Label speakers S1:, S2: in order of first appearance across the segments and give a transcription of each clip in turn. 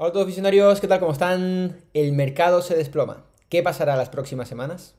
S1: Hola a todos visionarios, ¿qué tal? ¿Cómo están? El mercado se desploma. ¿Qué pasará las próximas semanas?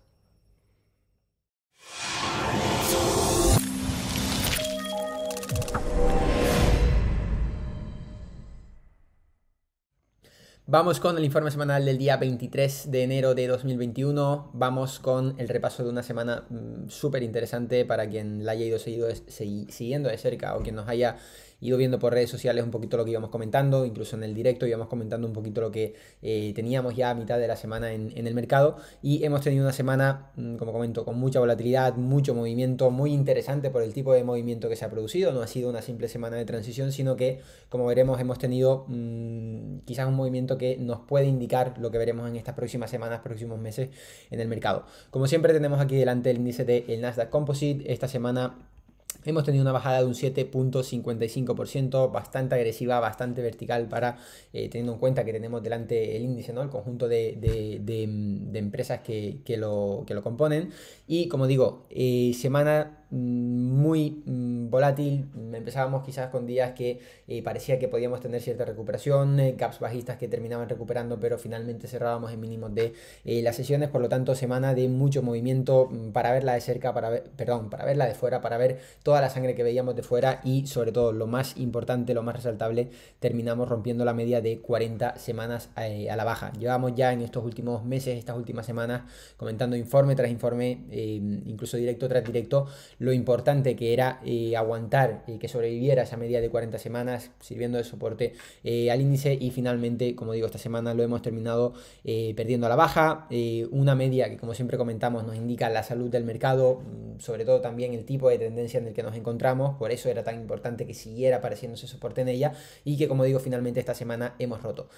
S1: Vamos con el informe semanal del día 23 de enero de 2021. Vamos con el repaso de una semana mm, súper interesante para quien la haya ido seguido, siguiendo de cerca o quien nos haya ido viendo por redes sociales un poquito lo que íbamos comentando, incluso en el directo íbamos comentando un poquito lo que eh, teníamos ya a mitad de la semana en, el mercado. Y hemos tenido una semana, mm, como comento, con mucha volatilidad, mucho movimiento, muy interesante por el tipo de movimiento que se ha producido. No ha sido una simple semana de transición, sino que, como veremos, hemos tenido mm, quizás un movimiento que nos puede indicar lo que veremos en estas próximas semanas, próximos meses en el mercado. Como siempre tenemos aquí delante el índice del el Nasdaq Composite. Esta semana Hemos tenido una bajada de un 7.55%, bastante agresiva, bastante vertical para, eh, teniendo en cuenta que tenemos delante el índice, ¿no? El conjunto de, empresas que, lo, que, lo, componen. Y como digo, eh, semana Mm, muy mm, volátil. Empezábamos quizás con días que eh, parecía que podíamos tener cierta recuperación, eh, caps bajistas que terminaban recuperando, pero finalmente cerrábamos en mínimos de eh, las sesiones. Por lo tanto, semana de mucho movimiento mm, para verla de cerca, para ver, perdón, para verla de fuera, para ver toda la sangre que veíamos de fuera y sobre todo lo más importante, lo más resaltable, terminamos rompiendo la media de 40 semanas a la baja. Llevamos ya en estos últimos meses, estas últimas semanas, comentando informe tras informe, incluso directo tras directo, lo importante que era eh, aguantar y eh, que sobreviviera esa media de 40 semanas, sirviendo de soporte eh, al índice. Y finalmente, como digo, esta semana lo hemos terminado perdiendo a la baja. una media que, como siempre comentamos, nos indica la salud del mercado, mm, sobre todo también el tipo de tendencia en el que nos encontramos. Por eso era tan importante que siguiera apareciéndose ese soporte en ella y que, como digo, finalmente esta semana hemos roto.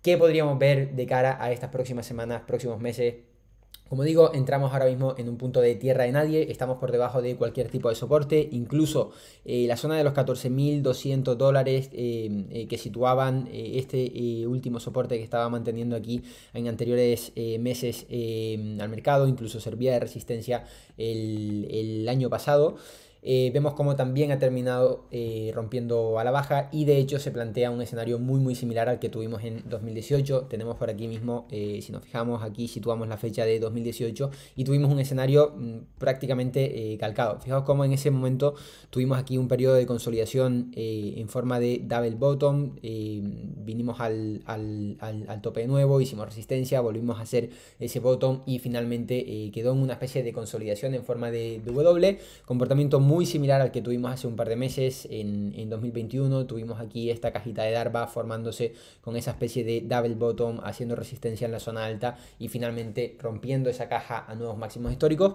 S1: ¿Qué podríamos ver de cara a estas próximas semanas, próximos meses? Como digo, entramos ahora mismo en un punto de tierra de nadie, estamos por debajo de cualquier tipo de soporte, incluso eh, la zona de los 14.200 dólares eh, eh, que situaban este último soporte que estaba manteniendo aquí en anteriores meses al mercado, incluso servía de resistencia el año pasado. Eh, vemos como también ha terminado eh, rompiendo a la baja y de hecho se plantea un escenario muy muy similar al que tuvimos en 2018. Tenemos por aquí mismo, eh, si nos fijamos aquí, situamos la fecha de 2018 y tuvimos un escenario mm, prácticamente calcado. Fijaos cómo en ese momento tuvimos aquí un periodo de consolidación en forma de double bottom, vinimos al, al, al, tope nuevo, hicimos resistencia, volvimos a hacer ese bottom y finalmente quedó en una especie de consolidación en forma de W, comportamiento muy muy similar al que tuvimos hace un par de meses en, 2021. Tuvimos aquí esta cajita de Darba formándose con esa especie de double bottom, haciendo resistencia en la zona alta y finalmente rompiendo esa caja a nuevos máximos históricos.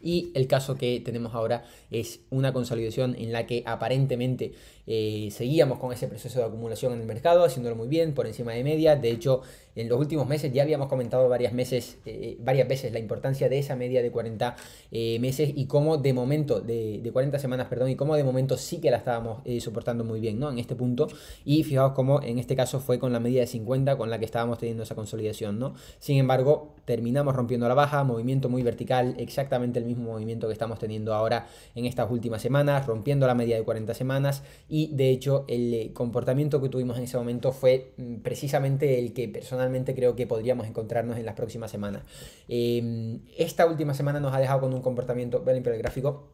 S1: Y el caso que tenemos ahora es una consolidación en la que aparentemente eh, seguíamos con ese proceso de acumulación en el mercado, haciéndolo muy bien, por encima de media. De hecho, en los últimos meses ya habíamos comentado varias, meses, eh, eh, varias veces la importancia de esa media de 40 eh, meses y cómo de momento, de, 40 semanas, perdón, y cómo de momento sí que la estábamos soportando muy bien, ¿no? En este punto. Y fijaos cómo en este caso fue con la media de 50 con la que estábamos teniendo esa consolidación, ¿no? Sin embargo, terminamos rompiendo la baja, movimiento muy vertical, exactamente el mismo movimiento que estamos teniendo ahora en estas últimas semanas, rompiendo la media de 40 semanas y de hecho el comportamiento que tuvimos en ese momento fue mm, precisamente el que personalmente creo que podríamos encontrarnos en las próximas semanas. Em, esta última semana nos ha dejado con un comportamiento, el gráfico,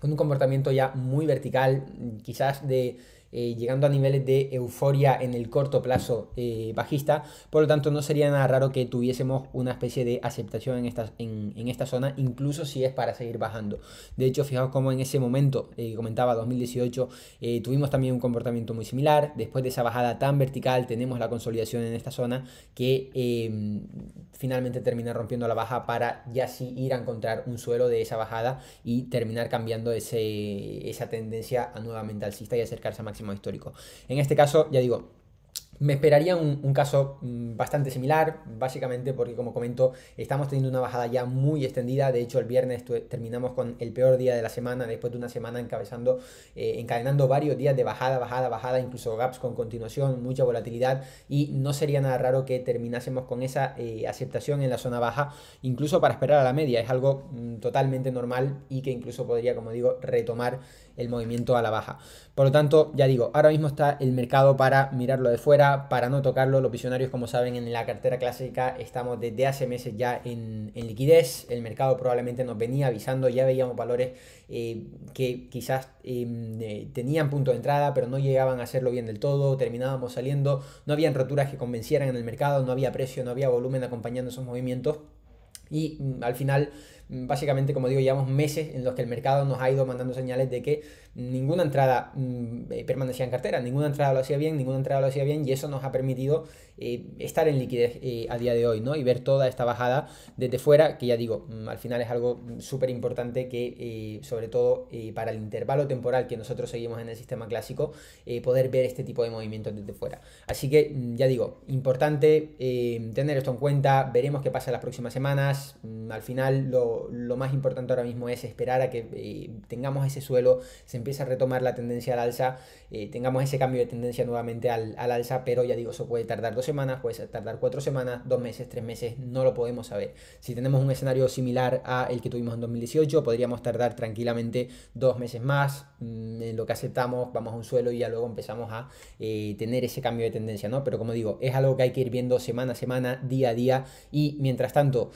S1: con un comportamiento ya muy vertical, quizás de eh, llegando a niveles de euforia en el corto plazo eh, bajista, por lo tanto no sería nada raro que tuviésemos una especie de aceptación en esta, en, esta zona, incluso si es para seguir bajando. De hecho, fijaos cómo en ese momento, eh, comentaba 2018, tuvimos también un comportamiento muy similar, después de esa bajada tan vertical tenemos la consolidación en esta zona que finalmente termina rompiendo la baja para ya sí ir a encontrar un suelo de esa bajada y terminar cambiando ese, esa tendencia a nuevamente alcista y acercarse a máxima histórico. En este caso, ya digo, me esperaría un, caso mm, bastante similar, básicamente porque como comento, estamos teniendo una bajada ya muy extendida. De hecho, el viernes terminamos con el peor día de la semana, después de una semana encabezando, eh, encadenando varios días de bajada, bajada, bajada, incluso gaps con continuación, mucha volatilidad. Y no sería nada raro que terminásemos con esa eh, aceptación en la zona baja, incluso para esperar a la media. Es algo mm, totalmente normal y que incluso podría, como digo, retomar el movimiento a la baja. Por lo tanto, ya digo, ahora mismo está el mercado para mirarlo de fuera para no tocarlo. Los visionarios, como saben, en la cartera clásica estamos desde hace meses ya en, liquidez. El mercado probablemente nos venía avisando, ya veíamos valores eh, que quizás em, eh, tenían punto de entrada, pero no llegaban a hacerlo bien del todo. Terminábamos saliendo, no habían roturas que convencieran en el mercado, no había precio, no había volumen acompañando esos movimientos. Y mm, al final Básicamente, como digo, llevamos meses en los que el mercado nos ha ido mandando señales de que ninguna entrada mm, eh, permanecía en cartera, ninguna entrada lo hacía bien, ninguna entrada lo hacía bien y eso nos ha permitido eh, estar en liquidez eh, a día de hoy, ¿no? Y ver toda esta bajada desde fuera, que ya digo, mm, al final es algo mm, súper importante que, sobre todo para el intervalo temporal que nosotros seguimos en el sistema clásico, poder ver este tipo de movimientos desde fuera. Así que, ya digo, importante tener esto en cuenta, veremos qué pasa en las próximas semanas, al final lo lo, más importante ahora mismo es esperar a que eh, tengamos ese suelo, se empiece a retomar la tendencia al alza, eh, tengamos ese cambio de tendencia nuevamente al, alza, pero ya digo, eso puede tardar dos semanas, puede tardar cuatro semanas, dos meses, tres meses, no lo podemos saber. Si tenemos un escenario similar a el que tuvimos en 2018, podríamos tardar tranquilamente dos meses más, mm, en lo que aceptamos, vamos a un suelo y ya luego empezamos a eh, tener ese cambio de tendencia, ¿no? Pero como digo, es algo que hay que ir viendo semana a semana, día a día, y mientras tanto,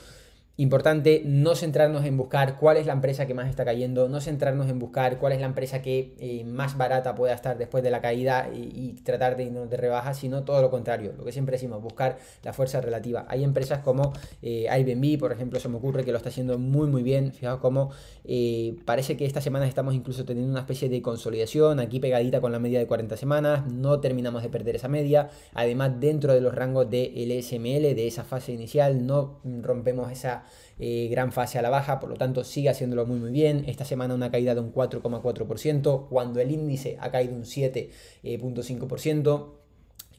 S1: Importante no centrarnos en buscar cuál es la empresa que más está cayendo, no centrarnos en buscar cuál es la empresa que eh, más barata pueda estar después de la caída y, tratar de irnos de rebaja, sino todo lo contrario, lo que siempre decimos, buscar la fuerza relativa. Hay empresas como eh, Airbnb, por ejemplo, se me ocurre que lo está haciendo muy muy bien, fijaos cómo eh, parece que esta semana estamos incluso teniendo una especie de consolidación, aquí pegadita con la media de 40 semanas, no terminamos de perder esa media, además dentro de los rangos del de SML, de esa fase inicial, no rompemos esa eh, gran fase a la baja, por lo tanto sigue haciéndolo muy muy bien. Esta semana una caída de un 4,4%, cuando el índice ha caído un 7,5%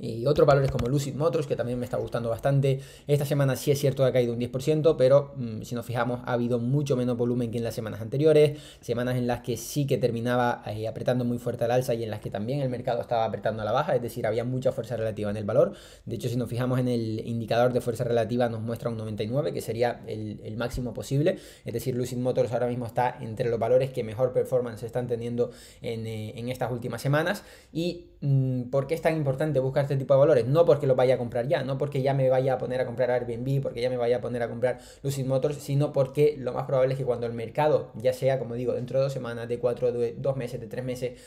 S1: y otros valores como Lucid Motors, que también me está gustando bastante. Esta semana sí es cierto que ha caído un 10%, pero mm, si nos fijamos ha habido mucho menos volumen que en las semanas anteriores, semanas en las que sí que terminaba eh, apretando muy fuerte al alza y en las que también el mercado estaba apretando a la baja, es decir, había mucha fuerza relativa en el valor. De hecho, si nos fijamos en el indicador de fuerza relativa nos muestra un 99, que sería el, máximo posible, es decir, Lucid Motors ahora mismo está entre los valores que mejor performance están teniendo en, eh, en estas últimas semanas y Mm, ¿por qué es tan importante buscar este tipo de valores? No porque lo vaya a comprar ya, no porque ya me vaya a poner a comprar Airbnb, porque ya me vaya a poner a comprar Lucid Motors, sino porque lo más probable es que cuando el mercado, ya sea, como digo, dentro de dos semanas, de cuatro, de dos meses, de tres meses,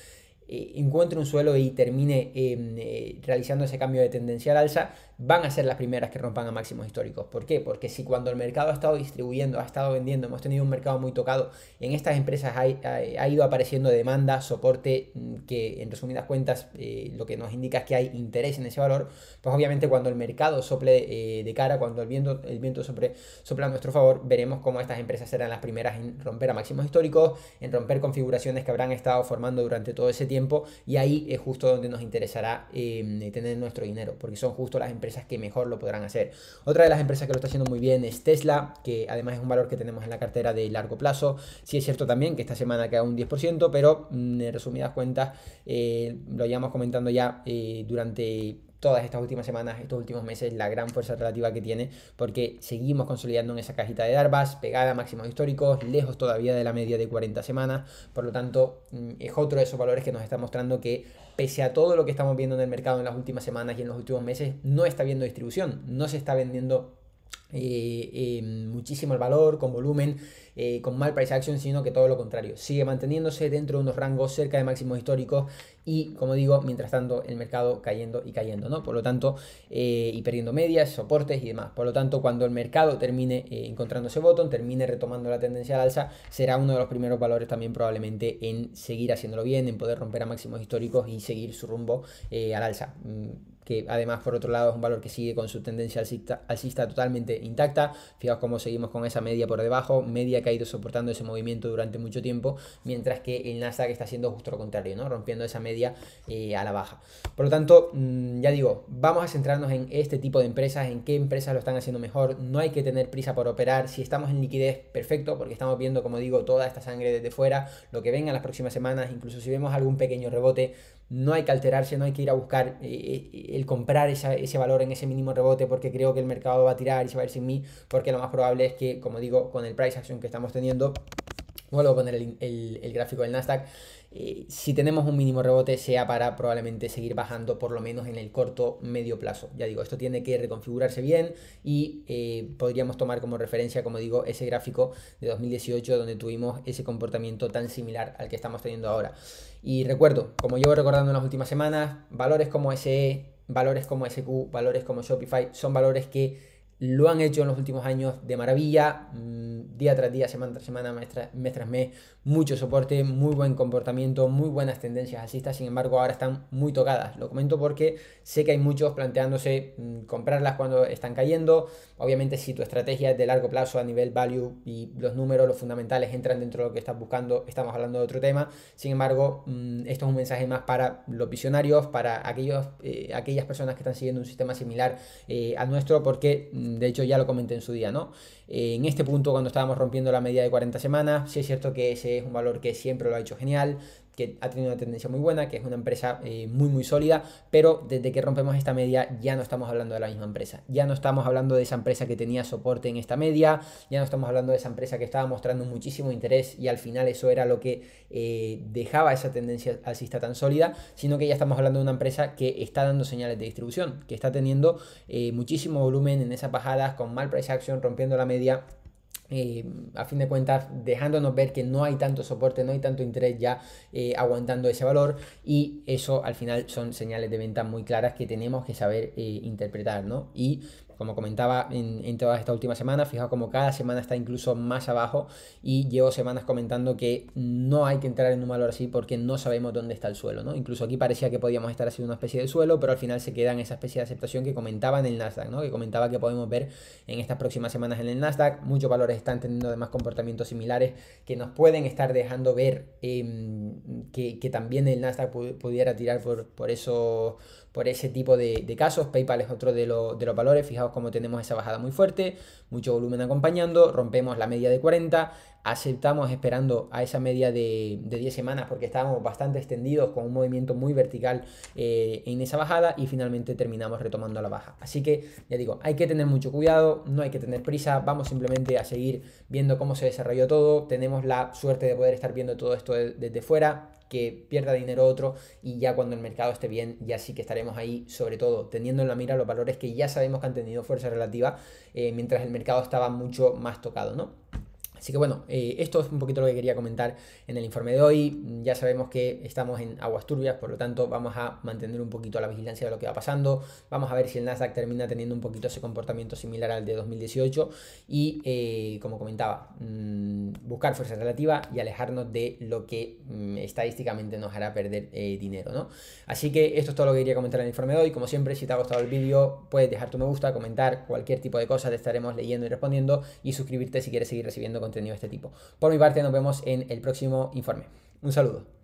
S1: eh, encuentre un suelo y termine em, eh, realizando ese cambio de tendencia al alza, van a ser las primeras que rompan a máximos históricos. ¿Por qué? Porque si cuando el mercado ha estado distribuyendo, ha estado vendiendo, hemos tenido un mercado muy tocado, en estas empresas ha, ido apareciendo demanda, soporte, mm, que en resumidas cuentas eh, lo que nos indica es que hay interés en ese valor, pues obviamente cuando el mercado sople eh, de cara, cuando el viento, el viento sople, sopla a nuestro favor, veremos cómo estas empresas serán las primeras en romper a máximos históricos, en romper configuraciones que habrán estado formando durante todo ese tiempo y ahí es justo donde nos interesará eh, tener nuestro dinero, porque son justo las empresas que mejor lo podrán hacer. Otra de las empresas que lo está haciendo muy bien es Tesla, que además es un valor que tenemos en la cartera de largo plazo. Sí es cierto también que esta semana queda un 10%, pero mm, en resumidas cuentas eh, lo llevamos comentando ya eh, durante todas estas últimas semanas, estos últimos meses, la gran fuerza relativa que tiene, porque seguimos consolidando en esa cajita de Darbas, pegada a máximos históricos, lejos todavía de la media de 40 semanas, por lo tanto, mm, es otro de esos valores que nos está mostrando que pese a todo lo que estamos viendo en el mercado en las últimas semanas y en los últimos meses, no está viendo distribución, no se está vendiendo eh, eh, muchísimo el valor, con volumen, eh, con mal price action, sino que todo lo contrario. Sigue manteniéndose dentro de unos rangos cerca de máximos históricos y, como digo, mientras tanto el mercado cayendo y cayendo, ¿no? Por lo tanto, y perdiendo medias, soportes y demás. Por lo tanto, cuando el mercado termine encontrándose botón, termine retomando la tendencia al alza, será uno de los primeros valores también probablemente en seguir haciéndolo bien, en poder romper a máximos históricos y seguir su rumbo al alza mm, que además por otro lado es un valor que sigue con su tendencia alcista, totalmente intacta. Fijaos cómo seguimos con esa media por debajo, media que ha ido soportando ese movimiento durante mucho tiempo, mientras que el Nasdaq está haciendo justo lo contrario, ¿no? rompiendo esa media eh, a la baja. Por lo tanto, mm, ya digo, vamos a centrarnos en este tipo de empresas, en qué empresas lo están haciendo mejor, no hay que tener prisa por operar, si estamos en liquidez, perfecto, porque estamos viendo, como digo, toda esta sangre desde fuera, lo que venga en las próximas semanas, incluso si vemos algún pequeño rebote, no hay que alterarse, no hay que ir a buscar eh, eh, el comprar ese valor en ese mínimo rebote porque creo que el mercado va a tirar y se va a ir sin mí, porque lo más probable es que, como digo, con el price action que estamos teniendo, vuelvo a poner el, gráfico del Nasdaq, eh, si tenemos un mínimo rebote sea para probablemente seguir bajando por lo menos en el corto medio plazo. Ya digo, esto tiene que reconfigurarse bien y eh, podríamos tomar como referencia, como digo, ese gráfico de 2018 donde tuvimos ese comportamiento tan similar al que estamos teniendo ahora. Y recuerdo, como llevo recordando en las últimas semanas, valores como SE, valores como SQ, valores como Shopify son valores que lo han hecho en los últimos años de maravilla, mm, día tras día, semana tras semana, mes tras, mes mucho soporte, muy buen comportamiento, muy buenas tendencias alcistas, sin embargo ahora están muy tocadas. Lo comento porque sé que hay muchos planteándose mm, comprarlas cuando están cayendo, obviamente si tu estrategia es de largo plazo a nivel value y los números, los fundamentales entran dentro de lo que estás buscando, estamos hablando de otro tema, sin embargo mm, esto es un mensaje más para los visionarios, para aquellos, eh, aquellas personas que están siguiendo un sistema similar eh, al nuestro, porque Mm, de hecho ya lo comenté en su día, ¿no? Eh, en este punto, cuando estábamos rompiendo la media de 40 semanas, sí es cierto que ese es un valor que siempre lo ha hecho genial, que ha tenido una tendencia muy buena, que es una empresa eh, muy muy sólida, pero desde que rompemos esta media ya no estamos hablando de la misma empresa, ya no estamos hablando de esa empresa que tenía soporte en esta media, ya no estamos hablando de esa empresa que estaba mostrando muchísimo interés y al final eso era lo que eh, dejaba esa tendencia alcista tan sólida, sino que ya estamos hablando de una empresa que está dando señales de distribución, que está teniendo eh, muchísimo volumen en esas bajadas con mal price action, rompiendo la media a fin de cuentas dejándonos ver que no hay tanto soporte, no hay tanto interés ya eh, aguantando ese valor y eso al final son señales de venta muy claras que tenemos que saber eh, interpretar, ¿no? Y como comentaba en, todas estas esta última semana, fijaos como cada semana está incluso más abajo y llevo semanas comentando que no hay que entrar en un valor así porque no sabemos dónde está el suelo, ¿no? Incluso aquí parecía que podíamos estar haciendo una especie de suelo, pero al final se queda en esa especie de aceptación que comentaba en el Nasdaq, ¿no? Que comentaba que podemos ver en estas próximas semanas en el Nasdaq. Muchos valores están teniendo además comportamientos similares que nos pueden estar dejando ver em, que, también el Nasdaq pudiera tirar por, por por ese tipo de, casos. PayPal es otro de, de, los valores. Fijaos cómo tenemos esa bajada muy fuerte, mucho volumen acompañando, rompemos la media de 40, aceptamos esperando a esa media de, 10 semanas porque estábamos bastante extendidos con un movimiento muy vertical eh, en esa bajada y finalmente terminamos retomando la baja. Así que ya digo, hay que tener mucho cuidado, no hay que tener prisa, vamos simplemente a seguir viendo cómo se desarrolló todo, tenemos la suerte de poder estar viendo todo esto desde fuera, que pierda dinero otro y ya cuando el mercado esté bien, ya sí que estaremos ahí, sobre todo teniendo en la mira los valores que ya sabemos que han tenido fuerza relativa eh, mientras el mercado estaba mucho más tocado, ¿no? Así que bueno, eh, esto es un poquito lo que quería comentar en el informe de hoy. Ya sabemos que estamos en aguas turbias, por lo tanto vamos a mantener un poquito la vigilancia de lo que va pasando. Vamos a ver si el Nasdaq termina teniendo un poquito ese comportamiento similar al de 2018 y, eh, como comentaba, mm, buscar fuerza relativa y alejarnos de lo que mm, estadísticamente nos hará perder eh, dinero. Así que esto es todo lo que quería comentar en el informe de hoy. Como siempre, si te ha gustado el vídeo, puedes dejar tu me gusta, comentar cualquier tipo de cosas, te estaremos leyendo y respondiendo y suscribirte si quieres seguir recibiendo contenido tenido este tipo. Por mi parte, nos vemos en el próximo informe. Un saludo.